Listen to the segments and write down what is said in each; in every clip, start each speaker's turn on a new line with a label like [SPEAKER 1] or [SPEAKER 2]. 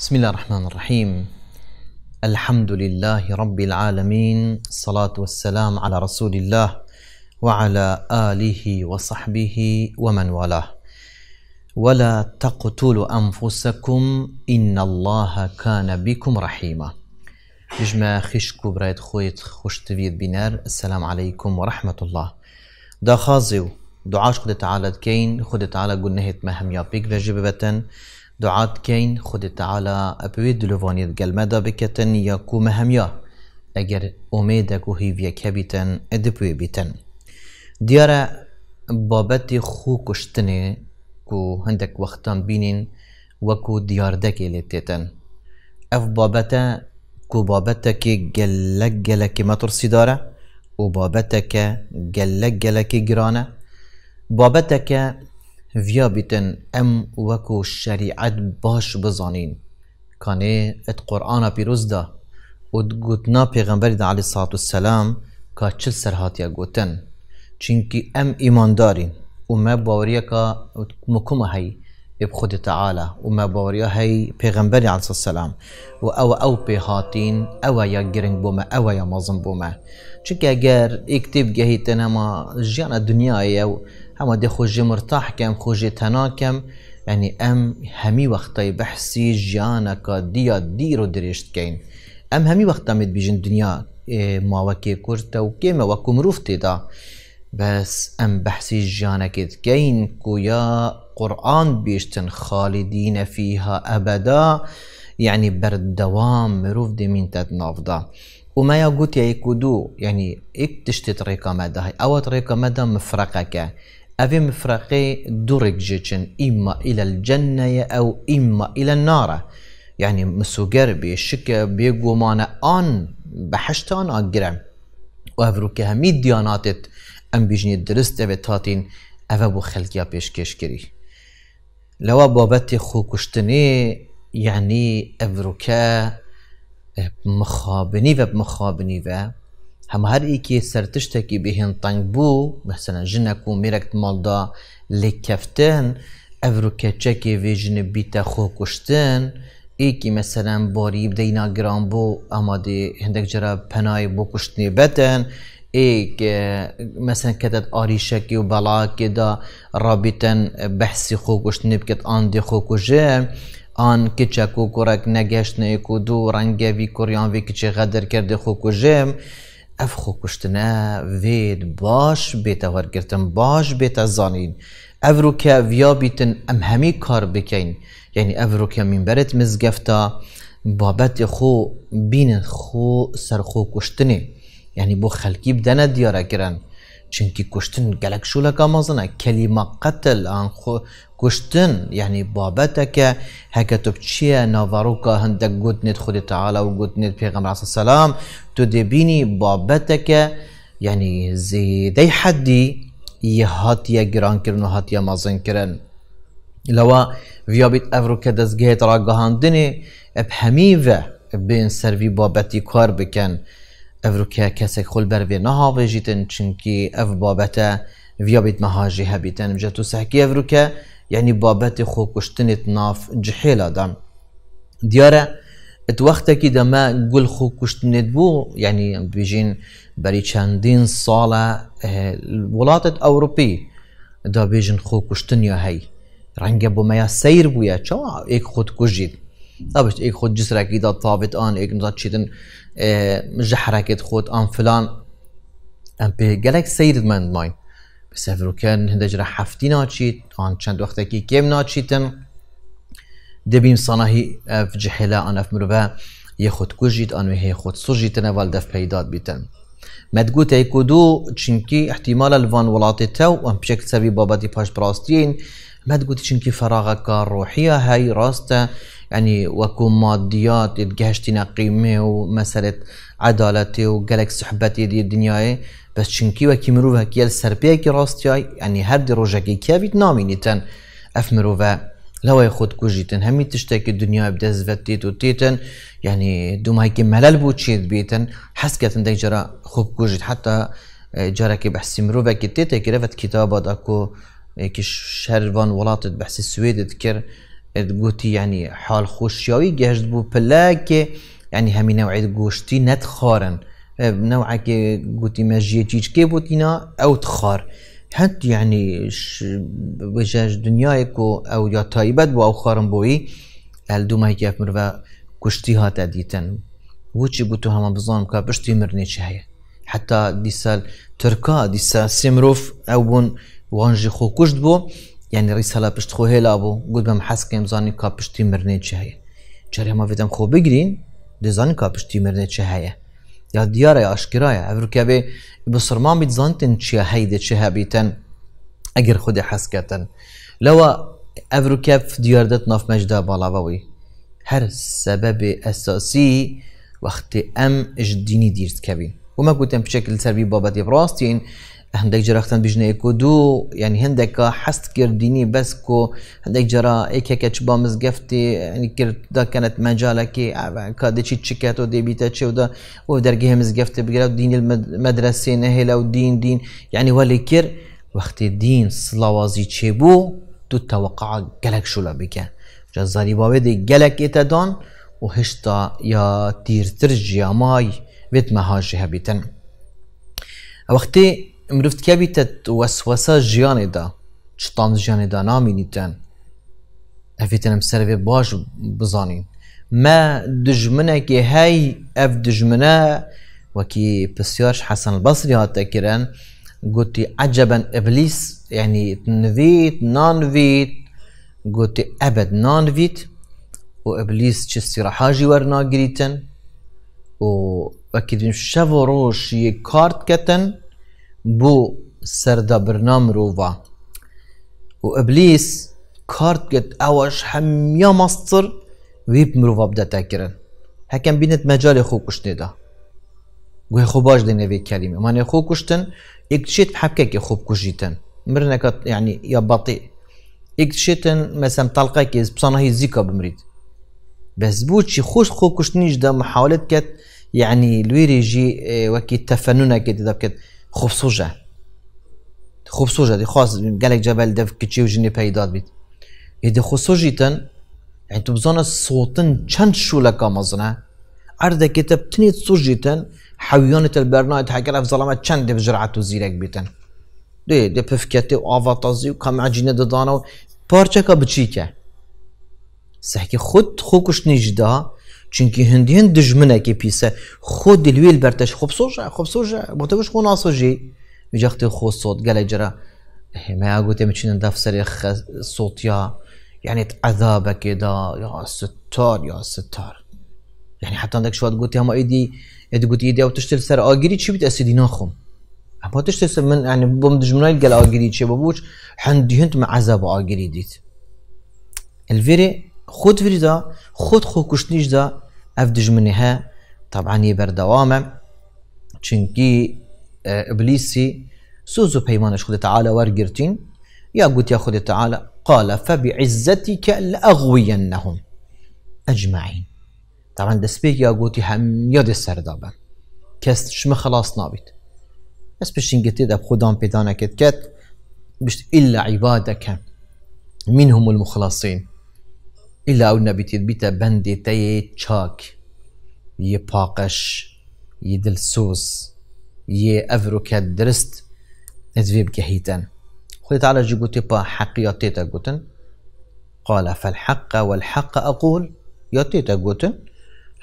[SPEAKER 1] بسم الله الرحمن الرحيم الحمد لله رب العالمين الصلاة والسلام على رسول الله وعلى آله وصحبه ومن والاه ولا تقتلوا أنفسكم إن الله كان بكم رحيما جمع خشكو برايد خويت خشت فيد بنار السلام عليكم ورحمة الله دا خازيو دعاش خد تعالى كين خد تعالى قلنا هيت مهم يا بيك بجببتن دعات كين خد تعالى أبوي دلوفاني قال مدى بكتن يكو مهميا أجر أميدك وهي في كبتن أدبوي بتن ديارة بابتي خو كشتني كو هندك وقتان بينين وكو ديار دكي لتتن أف بابتا كو بابتا كي بابتك جلك جلك ما و بابتا كي جلك جلك جرانة بابتك جلك جلك ڤیا ام ئەم وەکو شەریعەت باش بزانین کانێ ئەت قورآە پیرۆزدا و گوتنا پیغمبر دا علی صلی و سەسلام کا چل سەرهاتیە گوتن ام ئەم ئیماندارین و مە باوریەکە مکومە هەیە بخود تعالى وما بوريا هي پیغمبر علی عليه السلام و او او بهاتين او يا گرنگ بوما او يا مازن بوما چونکه اگر اكتب اما جیان دنیا او اما دي خوجي مرتاح كم خوجي تناكم يعني ام همي وقتي بحسي جيانك ديا ديرو دريشت كين ام همي وقتا مد بيجن دنيا إيه، وكي كورتا وكيما وكو روفتي دا بس ام بحسي جيانك كين كويا قرآن بيشتن خالدين فيها أبدا يعني برد دوام مروف دي من تتنافضا وما يقول يكودو يعني اك تشتي طريقة مدى هاي او طريقة مدى مفرقك أبي مفرقي درك جيشن إما إلى الجنة أو إما إلى النار يعني مسوجر بيشك بيقو مانا آن بحشتان أجرم وأفروك همي دياناتت أم بيجني درست أبتاتين أفبو خلقيا بيشكش كري لو بابتي خو كشتني يعني أفروكا مخابني و مخابني و هم هر که هەم هەر ئیکی بو مثلا تەنگ بوو بەسەنە ژنەک و میرەکت که وی کەفتن ئەڤروکەچەکی خو کشتن ای که مثلا باریب دینا گران اما دی هندک جرا کشتنی بتن کوشتنی که مەسن کەتت ئاریشەکی و بەڵاکێدا که رابیتن بحثی خو کشتنی بکت آن دی کچە و کوڕک وی و وی وی کچه غدر کرده خو کشه اف خوکشتنه وید وید باش بیتا ورگرتن باش بیتا زانین ویا بیتن ام همی کار بکن یعنی منبرت مزگفتا بابت خو بین خو سر خو کشتنه یعنی خلکی بدن دیاره گرن چونکی کشتن گەلک شوولەکە مەزنە کلیم قتل آن خو کشتن یعنی بابت که هەکە تو بچیە هند هەندێک نت خود تعالا و نت پیغمبر علیه السلام تو دبینی بابت که یعنی زیدەی حدی یه هاتیە گرانکردن و کردن لوا لەوە ڤیابیت ئەڤڕ کە دەستگەێت ڕاگەهاندنێ ئەب هەمیڤە بێن سەروی بابتی کار بکن افروکه ئەڤروکە کەسێک خۆل بەرێ نەهاڵێژیتن چونکی ئەف بابەتە ڤیابیت مەهاژی هەبیتەن جە تو سحکی افروکه یعنی بابت خو کشتنیت ناف جحیل آدم دیاره ات وقتا که دما گل خو کشتنیت بو یعنی بژین بەری چەندین ساڵە وڵاتت ئەوروپی دابێژن خۆ کوشتنیا هەی ڕەنگە بۆ مەیە سیر بویا چا ایک خود کوژیت دابش ایک إيه، خود جسر کی داد تابت آن ایک إيه، نزد چیدن إيه، جحر کت خود آن فلان ام به گلک سیرد من ماین به سفر کردن هندجر هفتی ناچید آن چند وقت کی کم ناچیدن دبیم صناهی اف اه، جحلا آن اف مروبا یه خود کجید آن هی خود سرجیتن اول دف پیداد بیتن مدقوت ايكودو تشنكي احتمال الفان ولاتي تاو ام بشكل سبي باباتي باش براستين مدقوت تشنكي فراغك الروحية هاي راسته يعني وكو ماديات يتجهشتنا قيمة ومسألة مسئله عدالت و دي صحبتی بس شنكي وكي مروفا هکیل سرپیه كي راستياي يعني هر دي دی كي که بید نامینیتن اف مروفا لو خود كوجيتن همي تشتكي الدنيا بدز فتيت وتيتن يعني دوم هيك ملل تشيد بيتن حسكت دي جرا خوب كوجيت حتى اه، جرا كي بحسي مروفا كي تيتا رفت كتابة داكو كي اه، شهر فان ولاتت بحسي السويد تذكر ادگوتی یعنی حال خۆشییاوی که یعنی همین نوعی گوشتی نت خارن اه، نوعی که گوتی که بود اینا او تخار. حتی یعنی بجاش دنیای که او یا تایبەت بۆ ئەو خارم بۆیی ئەل دومایکیف مرە کوشتی هاتە دیتن وچی گوت و همه بزانم که پشتی مرنی چه هی حتی دیسال ترکا دیسال سیمروف او بون وانجی خو کشت بو يعني رسالة پشت خو هلا بو گود بم حس کم زانی کا پشتی مرنه چه هی چرا ما ویدم خو بگیرین دزانی کا پشتی مرنه يا هی يا دیاره آشکرایه اگر که به بسرمان بیت زانتن چه دي شهية بيتن اگر خود لو کتن لوا في ديار دیاردت ناف مجده بالاوی هر سبب أساسي وقت ام اجدینی ديرت کبین وما قلت بشكل سربي بابا دي براستين هندك جرا خستن بژنەیەک و دوو ینی يعني هەندێکە حەست کردینی بس كو هندك جرا ئەیکێکە چ با مزگەفتی ئەنی يعني کردەکەنت مەجاالەکی ئاکە دەچی چکێت و دەبیتە چێودا و دەرگێ مزگەفتی بگرە بقرا دینی مەدرسێ نەهێلا و دین دین یعنی وەلی کرد وەختی دین سلاوازی چێبوو تو تەوەقع گەلک شولا بکە جەزاری باوێدی گەلک ئێتەدان و هشتا یا تیرتر ماي بيت مهاجها بيتن وەختی مرفت کیا بیتت وسوسه جیانه دا چطان جیانه دا نامینیتن افیتن ام سر باش بزانین ما دجمنه که هی اف دجمنه وكي بسيارش حسن البصري هاتا كيران قلت عجبا ابليس يعني تنفيت نانفيت قلت ابد نانفيت وابليس تشستي حاجي ورنا قريتن و اكيد شافو روش يكارت كتن بو سردا برنام روفا وإبليس كارت گت أوش حميا مصر ويب مروفا بدا تاكرن هکم بینت مجال خو كشتي دا گوه خو باش دینه وی کلمه من خو کشتن اکتشیت بحبکه که خوب کشیتن مرنکت يعني يا بطيء اكتشيتن مثلا طلقه كيز بسانه هي زيكا بمريد بس بوتشي خوش خو كشنيج دا محاولات كت يعني جي آه، وكي تفننا كده اذا خوب خوب خبسوجه دي خاص قالك جبل دف كتشي وجني بيداد بيت يدي خصوجيتن يعني تبزون صوتن چند شولكا مزنه عرضه كتاب تنيت سوجيتن حويونة البرنامج حكى لها في ظلمة چند دي بجرعة وزيرك بيتن دي دي بفكتي وآفاتازي وكام عجينة ددانا و بارچكا بچيكا سحكي خود خوكش نيجدا چونکی پیسه خود پیسە برتش خوب سوژه خوب سوژه متوجه خون آسوجی وجاختی خۆ صوت گله جرا هێمەیا اه، اگو بچینن دەفسەری دفتر خ صوت یا یعنی عذاب که دا یا ستار یا ستار یعنی حتی حتاندێک شوات گوتی ئەمە ئیدی ئێدی گوتی ئیدی ئەو تشتل سر آگیری چی بیت اسیدی ئەسیدی ناخۆم ئەما سر من یعنی بۆم دژمنای گل آگیری چی بابوش بوچ هند مە عەزە بە ئاگیری دیت خود فريدا خود خو كشتنيش دا اف دجمنها طبعا يبردوامه اه، چنكي ابليسي سوزو بيمانش خود تعالى ورقرتين يا قلت يا خود تعالى قال فبعزتك لأغوينهم أجمعين طبعا دسبيك يا قوتي هم يد السردابا كست شم خلاص نابت بس باش نقتي دب خدام بيدانا كت كت باش إلا عبادك منهم المخلصين إلا أو نبيتيت بيتا بندي تي تشاك يي يي باقش دلسوس يي أفروكات درست نتفيب كهيتان خذ تعالى تيبا با حقياتيتا قوتن قال فالحق والحق أقول ياتيتا قوتن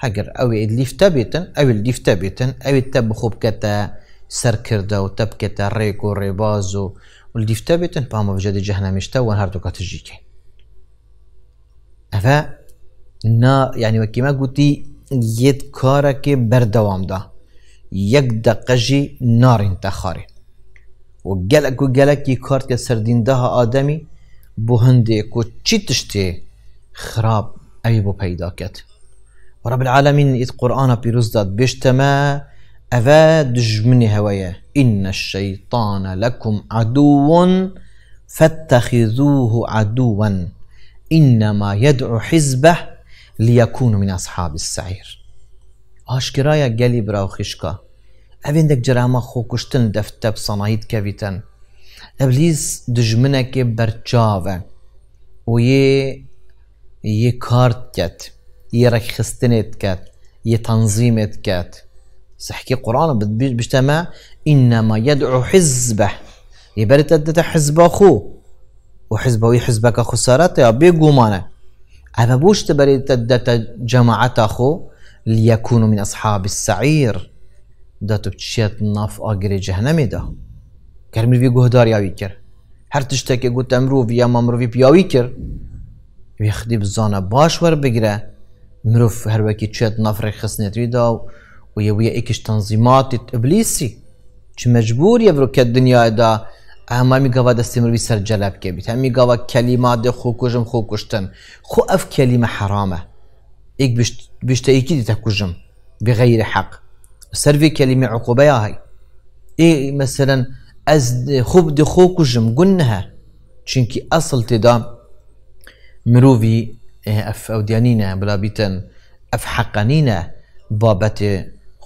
[SPEAKER 1] هجر أو الليف تابيتن أو الليف تابيتن أو كتا خبكتا سركردا وتبكتا ريكو ريبازو والليف تابيتن بامو بجد جهنم اشتا ونهار دوكا تجيكي افا نا يعني وكما قلتي يد كارك بردوام دا يك دقجي نار انتخاري وقالك وقالك يكارك سردين دها آدمي بو هندي كو تشتي خراب اي بو بيداكت ورب العالمين إذ قرآن بيروز داد بيشتما أفا دجمني هوايا إن الشيطان لكم عدو فاتخذوه عدواً إنما يدعو حزبه ليكون من أصحاب السعير ئاشکرایە گەلی براو خیشکە ئەوێندێک جرامە خۆکوشتن دەفتە سەنایت کەویتەن ئەبلیس دژمنەکێ بەرچاوە و یێ یە کارتکەت یە ڕێکخستنێت کات یە تەنزیمێت كات سحكي قران بتبیش بشتەمە ئینەما یەدعو حزبە یبەرتە دەتە حزبە خو وحزبه حزبك خسارته يا بيقومانه أبا بوش تبري تدت جماعة خو ليكونوا من أصحاب السعير ده تبتشيت ناف أجري جهنم ده كرمي في جهدار يا ويكر هر تشتكي قلت أمروف يا ممروفي بيا ويكر ويخدي بزانا باش ور بقرا مروف هر وكي تشيت ناف رخصني تريدا ويا ويا إكش تنظيمات إبليسي مجبور يبرو كالدنيا ده اما ئەما میگەوا دەستی مروی سەررجەلا بکێ بیت هەمی گەڵە کەلیما دێ خۆکوژم خۆ کوشتن خۆ ئەف کەلیمە حرامە بیشتەیەکی دیتە حق سر وی کلمه کەلیمە عقوبەیە هەی ای مثلا از خوب دی خۆ کوژم گون نەهە چونکی مروی اف مرۆڤی ئەف ئەودیانینە بلابیتن ئەف حەقەنینە بابەتێ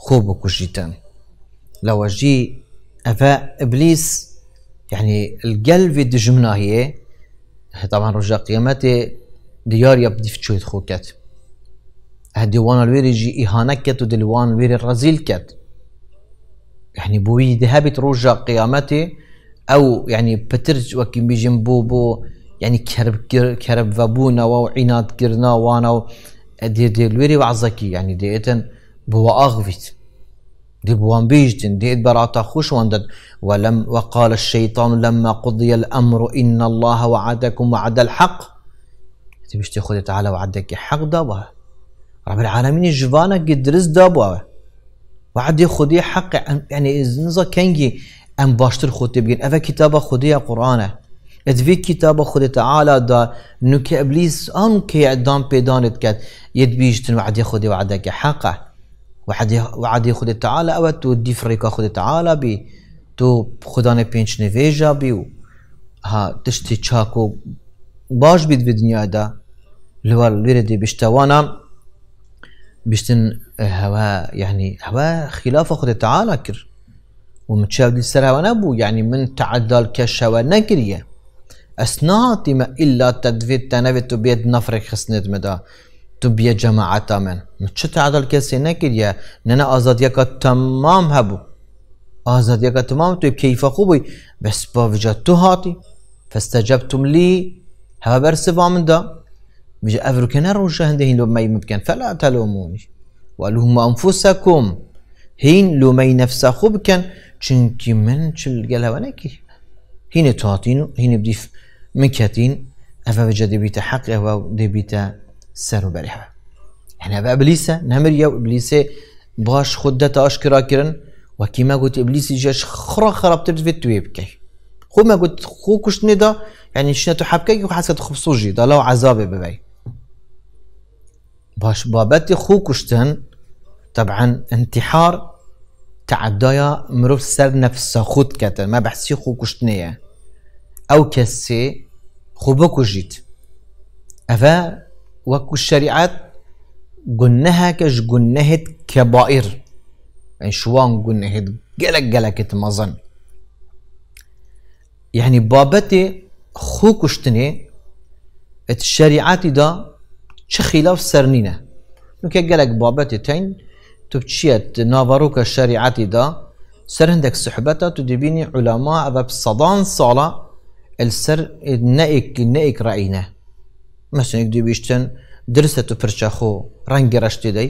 [SPEAKER 1] خوب بکوژیتن لەوەژی ئەفە ابلیس يعني القلب دي هي طبعا رجع قيامتي ديار يبدي في تشويت خوكت هدي وانا الويري جي إهانكت ودي وان الويري رزيل كات يعني بوي ذهبت رجع قيامتي او يعني بترج وكيم بيجن بوبو يعني كرب كرب فابونا وعناد كرنا وانا دي دي الويري وعزكي يعني ديتن بو اغفت دي بوان بيجتن دي براتا خوشواندد ولم وقال الشيطان لما قضي الأمر إن الله وعدكم وعد الحق دي بيشتي خود تعالى وعدك حق دابا رب العالمين جفانا قدرز دابا وعد خودي حق يعني نزا كنجي أم باشتر خوتي تبين أفا كتابة خودي قرآنه في كتاب خود تعالى دا نوك ابليس ان كي عدام بيدانت كات بيجتن وعد خودي وعدك حقه وعدی خود تعالى او تو ديفريكا خود تعالى بي تو خدان نه پینچ بي و ها تشتي تشاكو باش بيد به دنیا دا لوال ویردی بشتوانا بشتن هوا يعني هوا خلاف خود تعالى كر ومتشاب دي هوا نبو يعني من تعدى الكش نكريه أسناتي ما إلا تدفيت تنفت بيد نفرك خسنت مدا تو جماعة جماعت من چه تعدل کسی نکرد نه نه أزاد که تمام هبو أزاد که تمام تو کیف خوبی بس با وجد تو هاتی فاستجبتم لي ها برسفا من دا بجا أفركن الرجاء هند هين لومي ممكن فلا تلوموني وألهم أنفسكم هين لومي نفسا خبكن چنكي من چل قالها ونكي هين تاتين هين بدي مكاتين أفا بجا دبيتا حق أفا دبيتا سر و يعني هەنەبە إبليس نمر و إبليس باش خوددەتە ئاشکراکردن وەکیمە گوت ئەبلیسی ژەش خرا خراپتر دوێت توێ ما قلت خو كش کوشتێدا يعني شنە و حبکەی و حەسەت خوبسۆژی لو عذابێ ببی باش بابەتی خو كشتن طبعا انتحار تعدايا مروف سر نفسه خود كتر ما بحسي خو كشتنية أو كسي خو بكو جيت أفا وكو الشريعات جنها كش جنهت كبائر يعني شوان جنهت جلك جلكت مظن يعني بابتي خوكشتني الشريعات دا چه سرنينه نوكا جلك بابتي تين تبتشيت نافروك الشريعات دا سر هندك صحبتها تدبيني علماء ذا بصدان صالة السر نائك نائك رأينا مثلا تو پرچه درستە رنگ پرچەخۆ رنگ یک دی،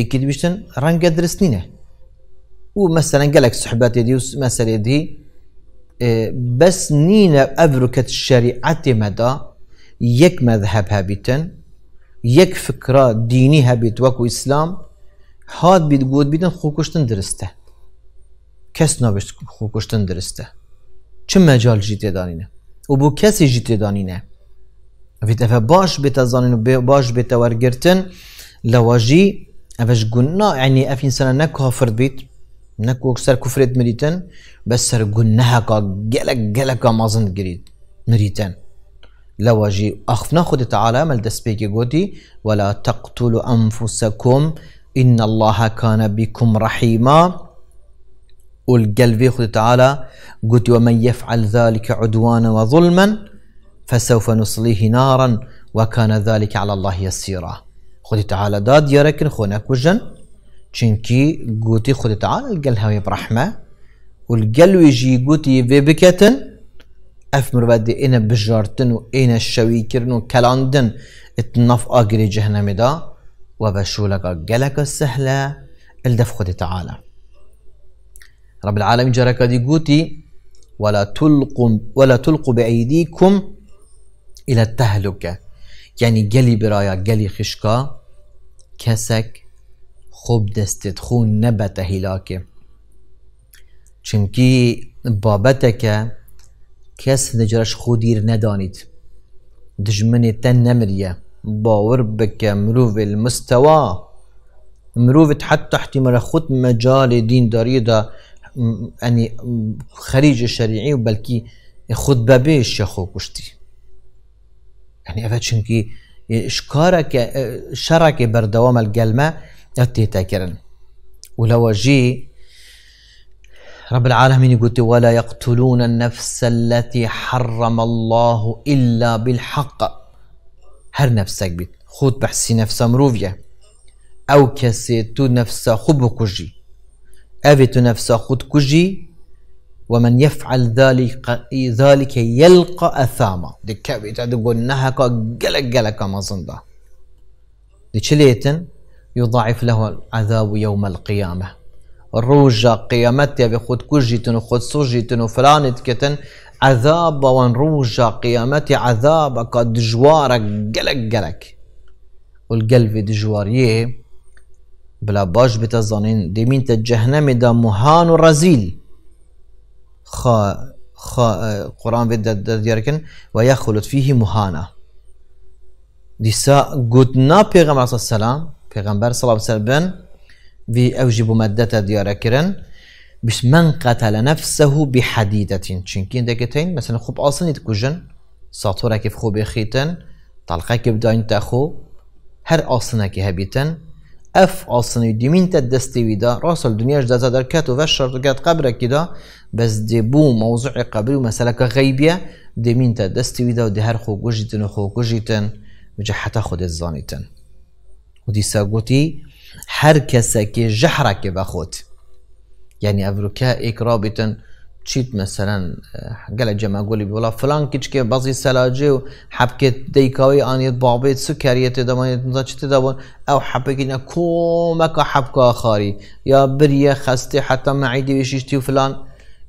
[SPEAKER 1] یکی دیبیشتن رنگ درست مثلا او مثلا گلک صحبت دی و مەسەرێدی بس نینه ئەڤروکەت شەریعەتی یک یەک یک هەبیتن یک فکرا دینی اسلام هاد بید هات بیت خوکشتن بیدن کس درسته. کس نابشت چه درسته. چه مەجال نه او و کسی جیت ژی نه ئەێت افا باش بيتا زانین باش بيتا ورقرتن لواجي افاش قلنا يعني عنی ئەفینسانە نەکافرد بیت بيت وەک سەر کوفرێت مريتن بس سر گون نەهەکا گەلک گەلەکە مازن گریت مريتن لواجي اخفنا ئەخفنا تعالى مال دەستپێکی گوتی وەلا تەقتول و إن الله كان بكم رحيما والقلبي خذ تعالى قلت ومن يفعل ذلك عدوانا وظلما فسوف نصليه نارا وكان ذلك على الله يسيرا خدي تعالى داد يركن خونك وجن چنكي قوتي خدي تعالى القلها برحمة والقل ويجي قوتي في بكتن افمر بدي انا بجارتن وانا الشويكرن وكلاندن اتنف اقري جهنم دا وبشولك قلك السهلة الدف خدي تعالى رب العالمين جرك دي قوتي ولا تلقوا ولا تلقوا بأيديكم إلى التهلكة يعني جلي برايا جلي خشكا كسك خوب دستدخون نبت هلاك چونکی بابتك كس نجرش خودير ندانيت دجمني تن نمریه باور بك مروف المستوى مروف حتى احتمال خود مجال دين دا يعني خريج الشريعي وبلكي خود بابيش يا خو كشتي يعني ئەە إشكارك شرك بردوام گەلمە اتي تاكرن ولو جي رب العالمين يقول ولا يقتلون النفس التي حرم الله إلا بالحق هر نفسك بيت خود بحسي نفس مروفيا أو كسي تو نفس خود بكجي أفي تو نفس خود كجي ومن يفعل ذلك ذلك يلقى أثاما دكا بيتعد قلناها قلق قلق ما صندا دشليتن يضاعف له العذاب يوم القيامة قيامت يا بخود كوجيتن وخود سوجيتن وفلانت كتن عذاب وان روجا قيامتي عذاب قد جوارك قلق قلق والقلب دجواريه بلا باش بتظنين دي مين تجهنم دا مهان ورزيل قرآن بدەرگن و یا خولتفیهی مهانە دیسا گوتنا پێغەم ئاسە سەسلام پێغەمبەر سەڵام سەر بن بی ئەوژی بمەدەتە دیارەکردن بس من قتل نفسه بحديدة چونکی دكتين مثلا خوب يخيتن طلقة كيف داين تاخو هر أصلا كي هبيتن اف هەبیتن دیمین تا دستی دەستیویدا ڕاستل دنیاش در کت و بە شەرگات قبرەکیدا بس دي بو موضوع و ومسالك غيبية دي مين تدستي ويدا ودي هر خو و وخو گوژیتن وجه خود الزانيتن ودي ساقوتي هر گوتی جحرك بخوت يعني بە خۆت یعنی ئەڤروکە ئێکرابتن چیت مەسەرەن گەلە جەمەگولی فلان کچکێ بەزی سەلاجێ و حەبکێت دەیکاوی ئانیت بابێت سو کەریەتێ دەمانێت او چتە دەبن حبكا حەپێکینە يا حەبکە خاری یا بریە خەستی حتا و فلان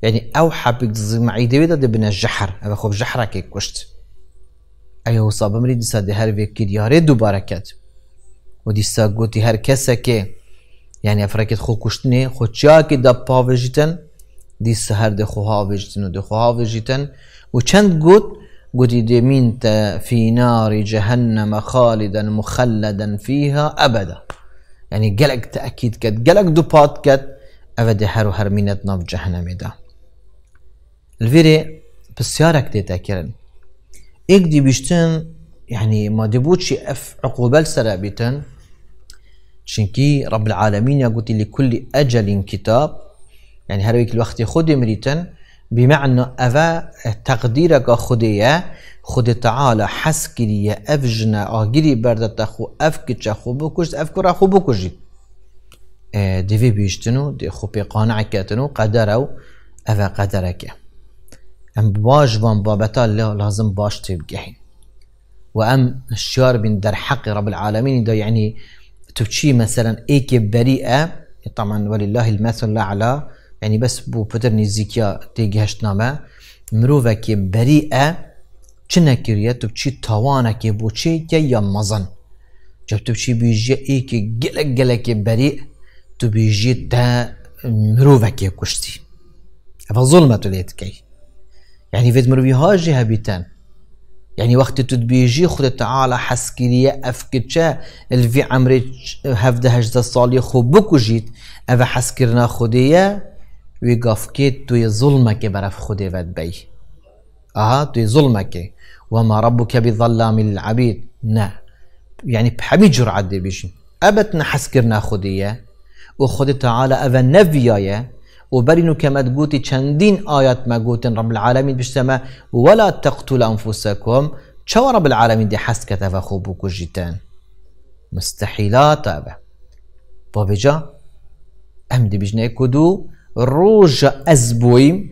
[SPEAKER 1] يعني یعنی ئەو حەپێک دزمعی دەوێتە دەبنە ژەحر ئەمە خۆب ژەحرەکێک کوشت ئەیا وسا بمری دیسا دی هەر وێکرد یارێ دووبارەکەت و دیسا گوتی هەر کەسەکێ يعني ئەفرەکەت خۆ کوشتنێ خۆ چیاکی دا پاوێژیتن دیسە هەر دەخواهاوێژتن و دەخواهاوێژیتن و چەند گوت گوتی في نار جهنم خالدا مخلدا فيها ابدا یعنی گەلک تەکیید کرد دو دووپات کرد او دە هر و هەرمینەت جهنم جەهنەمێدا الفيري بسيارك دي تاكرن ايك دي بيشتن يعني ما دبوتشي اف عقوبة لسرا شنكي رب العالمين يقول لكل أجل كتاب يعني هرويك الوقت خودي مريتن بمعنى أفا تقديرك خدية خد تعالى حس كريه افجنا جنا آجري بردت أخو أف كتش أخو بكش أف كرا آه، دي في بيشتنو دي خو بيقانع كاتنو قدرو أفا قدرك ام باشوان بابەتا بابتا لازم باش تێبگەحین و ئەم شار در حق رب العالمين دا يعني تبشي مثلا ايك بريئه طبعا ولله المثل الأعلى يعني بس بو پتر نزیکیا تێگەهشتنامە مرۆڤێکی بريئه چنا كريا تبشي بچی كي بوشي كي يمزن جب تبشي بيجي ايك ئێکی گەلک گەلەکێ بەری تو بیژێت تا مرۆڤێکی کوشتی ئەە زۆڵمە تو يعني فيت مروي هاجي هبيتان يعني وقت تدبيجي خد تعالى حسكرية أفكتشا الفي عمري هفده هجزة صالي خو بوكو جيت أفا حسكرنا خودية ويقافكيت توي ظلمك برف خودي فات بي أها توي ظلمك وما ربك بظلام العبيد نا يعني بحبي جرعة دي بيجي أبتنا حسكرنا خودية وخد تعالى أفا نفيايا و كما که مدگوتی آيات ما مگوتن رب العالمين بشتما ولا تقتل أنفسكم شو رب العالمين دي حس کتا و خوب کجیتن مستحیلات فبجا ام دي بجنه كدو روج أزبوي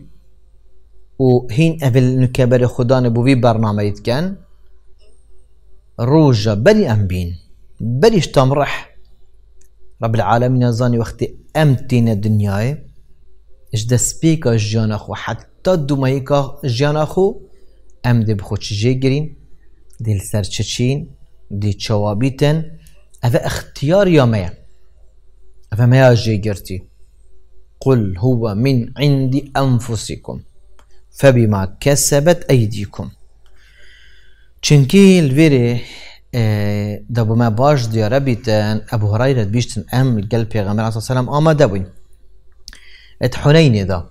[SPEAKER 1] وهين و نكبر اول نکبر خدا نبوی برنامه كان روژ بلی أمبين بین تمرح رب العالمين زانی وقت أمتين تین اش ده سبيكا جيانا خو حتى دو مايكا جيانا خو ام دي بخو گرين دي لسر السرچچين دي چوابيتن اذا اختيار يا ميا اذا ميا جي گرتي قل هو من عند أنفسكم فبما كسبت أيديكم چنكي الفيري آه، دابو ما باش ديارة بيتن أبو هريرة بيشتن أم القلب يا غمر عليه الصلاة والسلام آما دابوين ات حنين ذا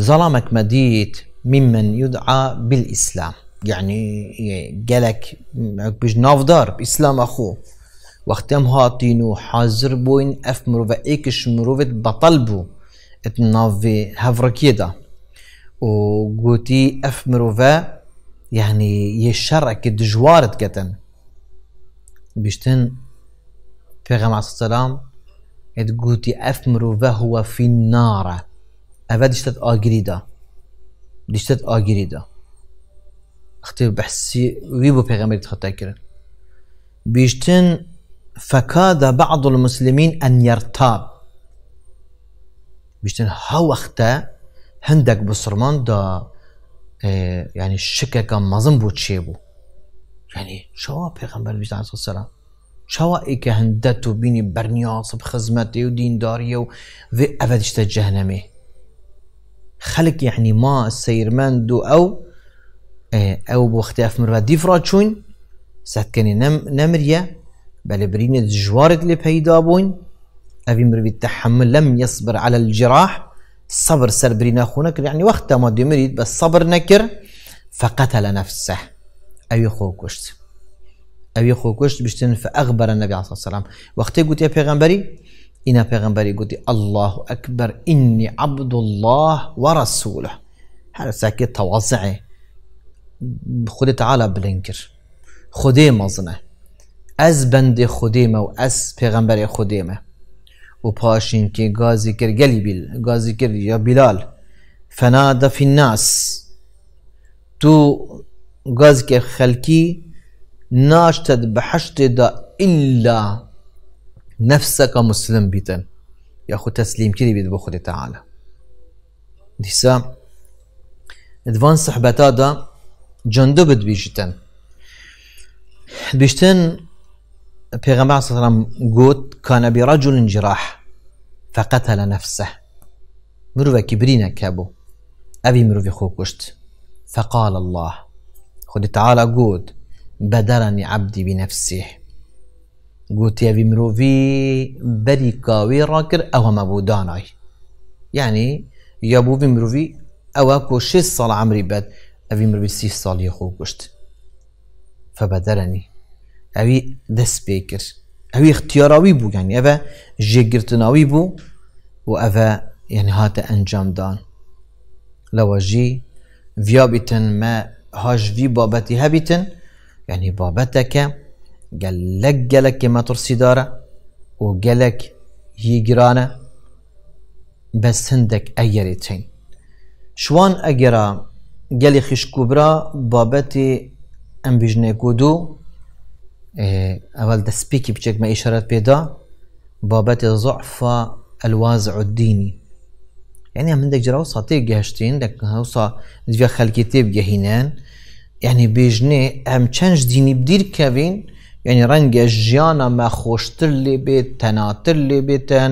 [SPEAKER 1] ظلمك مديت ممن يدعى بالإسلام يعني جالك بج نافدار بإسلام أخوه وختم هاتينو حاضر بوين اف مروفا ايكش مروفت بطلبو اتنافي هفركيدا وقوتي اف مروفا يعني يشرك دجوارت قتن بيشتن في عليه السلام et guti efmru ve huve fin nara. Eve diştet agirida. Diştet agirida. Xtib behsi vi bu peygamberi tıhatta kirin. Biştin fekada ba'dul muslimin en yertab. Biştin ha vakte هندك بصرمان دا إيه يعني الشكة كان مظن بوتشيبو يعني شو بيغمبر بيش عليه الصلاة والسلام چاوائێکە هەندە و بيني بەرنیاسب خزمەتی و دینداریە و ئەە شتە جەهنەمێ خەلک یعنی ما أو اه أو ئەو بۆ ختیاف مرە دیفرا چوین نم نمريا بل برینە جوارد اللي پەیدا بوين ئەوی مروی تحمل لم يصبر على الجراح صبر سر برینە خونك يعني وەختە ما دي مريد بس صبر نكر فقتل نفسه أي خۆ ئەوی كشت بشتن فەغبەرە نەبی عسەسلام وەختی گوتی پێغمبەری ئینا پێغمبەری گوتی الله ئەکبەر ئینی عبد الله أكبر إني عبد الله ورسوله هذا بلین توزعي خودێ مەزنە ئەس بەندێ خودێمە أز ئەس پێغمبەرێ خودێمە و پاشین کێ گازی غازي گەلی بیل گازی کرد یا بلال فنادى فی الناس تو گازکێ خەلکی ناش بحشت دا إلا نفسك مسلم بيتن يا خو تسليم كذي بيد بخود تعالى ديسا ادفان صحبتا دا جندو بد بيجتن بيجتن پیغمبر صلى الله عليه وسلم کان كان برجل جراح فقتل نفسه مروه كبرينا كابو أبي مروه خوكشت فقال الله خود تعالی گفت بدرني عبدي بنفسي قلت يا بمروفي بري كاوي راكر او ما بوداناي يعني يا بو او اكو شي صال عمري بات ابي مروفي سي صال يخو قشت فبدرني أبي دس بيكر أبي اختياراوي بو يعني أبا جي قرتناوي بو وأبا يعني هاتا أنجام دان لو جي فيابتن ما هاج في بابتي هابتن يعني بابەتەکە گەل لەک گەلێکی مەترسیدارە و گەلێک وقالك بە بس ئەگەری چین شوان خش گەلی خشکوبرا أم ئەم كودو إيه، أول دوو سبيكي دەسپیکی ما إشارات بيدا بابتي زۆعفا الوازع الديني يعني عندك جراو ساتي جهشتين دك هوسا زي خلكي تيب جهينان يعني بێژنێ ئەم چەند ديني بدير کەوین يعني ڕەنگە جيانا ما خۆشتر لێ بێت تەناتر لێ بێتەن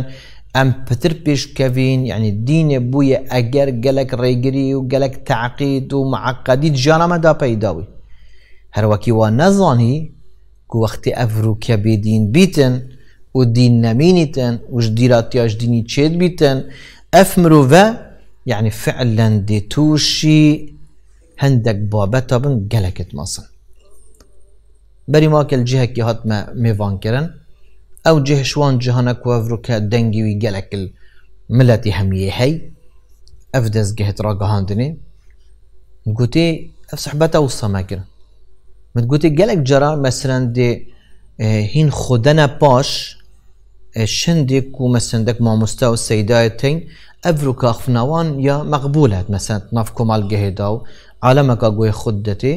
[SPEAKER 1] ئەم پتر پێشکەوین يعني دینێ بويا ئەگەر گەلک ڕێگری و گەلک تعقيد و معقدی ژیانەمەدا پەیداوی هەروەکی وا نەزانی کو وەختی ئەفروکە بێدین بيتن و دین نەمینیتن وش دیراتیاش ديني چێت بيتن افمرو مرۆڤە يعني فعلا دي توشي هندك بابا تابن جلك مصن بری ماکل جهه که هات ما میوان کرن او جهه شوان جهانه کوفرو که دنگی وی گلکل ملتی همیه هی اف دست هاندني ترا گهاندنی گوتی اف صحبت او سما کرن مد گوتی جرا مثلا دي هین خودن پاش اه، شندی کو مثلا دک ماموستا مستوى سیدای تین افرو که اخفناوان یا مثلا نف کمال گهه داو عالم کا گوی خود دتی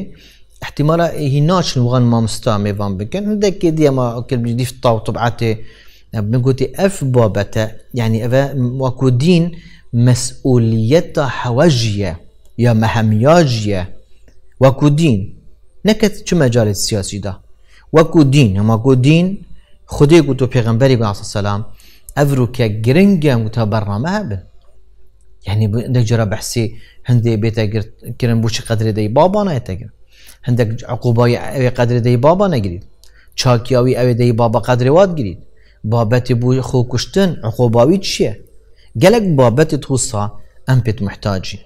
[SPEAKER 1] احتمالا هی ناش نوغان ما مستامي فان بكن دك ديما اوكي بجدیف طاو طبعاتی طبعتي بنقولتي اف بابتا يعني افا واكو دين مسؤوليتا حواجية يا مهمياجية واكو دين نكت شو مجال السياسي دا واكو دين هما كو دين خدي قلتو بيغمبري عليه الصلاة والسلام افرو كا جرنجا متبرمها بن يعني بدك جرى بحسي هندي بيتا كرن بوشي قدر دي بابا نا يتاجر هندك عقوبة اوي قدر دي بابا نا قريد چاكي اوي اوي دي بابا قدر واد قريد بابتي بو خو كشتن عقوبة اوي تشيه قالك بابتي توصى ام بيت محتاجي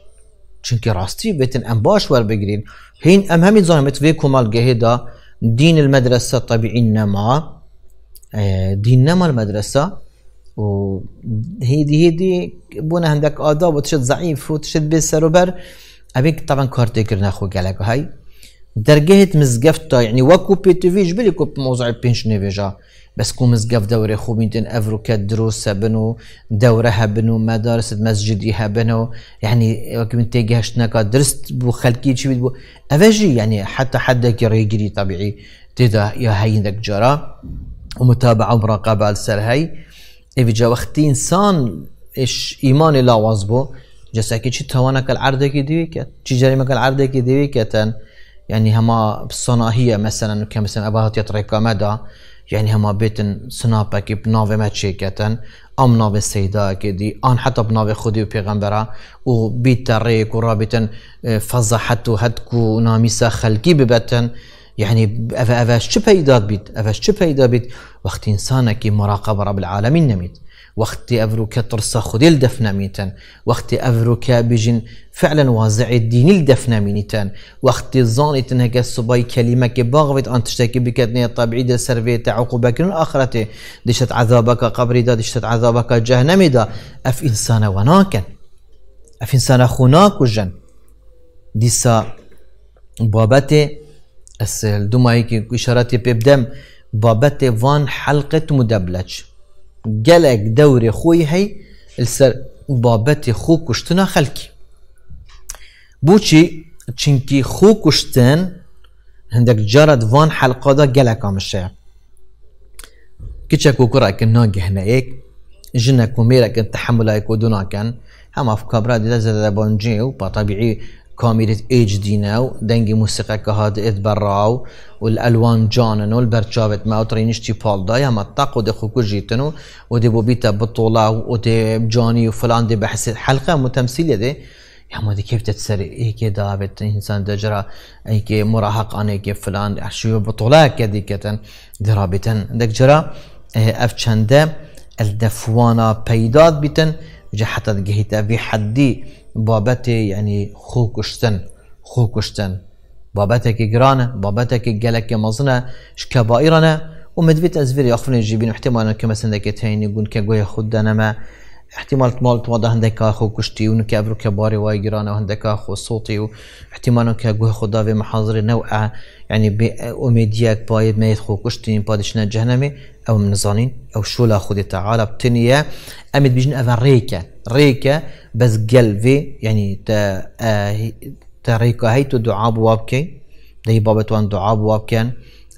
[SPEAKER 1] چونكي راستي بيتن ام باش وار بقرين هين ام همي زانمت في كمال جهدا دين المدرسة طبيعي نما آه، دين نما المدرسة وهيدي هيدي بونا عندك اداء وتشد ضعيف وتشد وبر ابيك طبعا كارتيكر ناخو قالك هاي درجهت مزقفتا يعني وكو بيتوفيج بلي كوب موزع بينش نيفيجا بس كو مزقف دوري خو بنتين افرو كات دروس بنو دورة هبنو مدارس مسجد هبنو يعني وكو من تيجي هشتناكا درست بو خلقي شو بو افاجي يعني حتى حدك يريجري طبيعي تدا يا هاي عندك جرا ومتابعة ومراقبة على السر هاي جا وقتی انسان اش ایمان لاواز بو جسا که چی توانه کل عرده که دیوی کت چی جریمه کل عرده که دیوی کتن یعنی هما صناهية مثلا که كمثلا أباهات يتركا مدى يعني هما بناوه ما چی کتن أم ناوه ناوي که دی أن بناوه خودی و حتى بناوي خودي وبيغمبرا وبيت فضا حتو حد هدكو ناميسا خلکی ببتن يعني افا افا شبه ايداد بيت افا شبه ايداد بيت وقت انسانا كي مراقب رب العالمین نەمیت ميتا وقت ترسە خودل فعلا وازع الدين بژین ميتا وقت دینیل دەفنەمینیتەن وەختی كلمة هەگە سوبای کەلیمەکی باغوێت ئەن تشتێکی بکردنیە تەبعی دەسەرێتە عقوبەکردن ئاخرەتێ دشت قبر دا دشت عذابەکە اف ئەف ئینسانە اف ئەف ئینسانە جن ديسا بابته اس دومای کی اشارات پی بدم بابت وان حلقه مدبلج گلگ دور خو هی السر بابت خو کشتنا خلکی بوشي چونکی خو کشتن عندك جارد وان حلقه دا گلگ آمشه کچه کو کرا که ناگه نه ایک جنه کو میره که تحمل ایکو هم افکابرا دیده زده بانجی و كاميرة ايج دي ناو دنجي موسيقى كهاد اذ براو والالوان جانن البرشابت ما اوتري نشتي بالدا يا مطاق ودي خوكو جيتنو ودي بوبيتا بطولة ودي جاني وفلان دي بحس حلقة متمثيلة دي يا ما دي كيف تتسري ايه كي دابت انسان دجرة ايه كي مراهق انا إيه كي فلان شو بطولة كدي كتن درابتن دك جرا إيه اف چنده الدفوانا پیداد بیتن جحت گهیتا بی حدی بابتي يعني خو کشتن خو کشتن بابتك جرانة بابتك جلك مزنة شكبائرنا ومدبت أزفير يخفن جيبين احتمال كما سندكت هين يقول كجوي خدنا ما احتمال تمال ده هندك اخو كشتي ونك ابرو كباري واي جرانا وهندك اخو صوتي واحتمال انك اخو خدا في محاضر نوع يعني اه، بأوميدياك بايد ما يدخو كشتي بادشنا جهنمي او منزانين او شو لا خدي تعالى بتنيا امد بيجن افا ريكا ريكا بس قلبي يعني تا آه تا ريكا هيتو دعاء بوابكي دي بابتوان دعاء بوابكن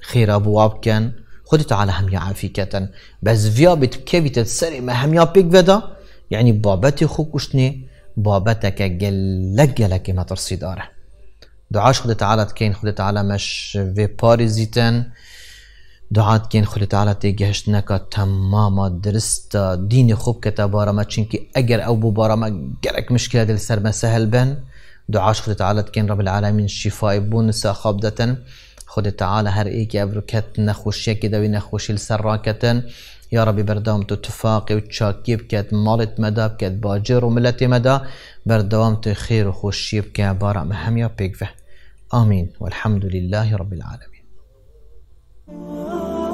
[SPEAKER 1] خير بوابكن خدي تعالى هم يعافيكتن بس فيا بتكبت السري ما هم يا بيك فدا يعني بابتي خوكوشني بابتك جلك جلك ما گەلەکی داره دعاش خودت تعالت کەین خودت مش في پارێزیتەن دعات كين خودت تعالەتی گەشت نەکە تەمامە درستە دینی خوب کەتە ما تشينكي اجر او بۆ ما جلك مشكلة دل ما سهل بن دعاش خودت تعالت کەین رب العالمين شفاء بوون نساخاب دەتەن خودت هر ايكي ابركت نخوشيك دوي نخوشي لسر راكتن يا ربي بردوام تو تفاقی و چاکی مالت مدى بكت باجر وملتي مدى مدا بردوام تو خیر و خوشی بکد بارا مهمیا پیگوه آمین والحمد لله رب العالمين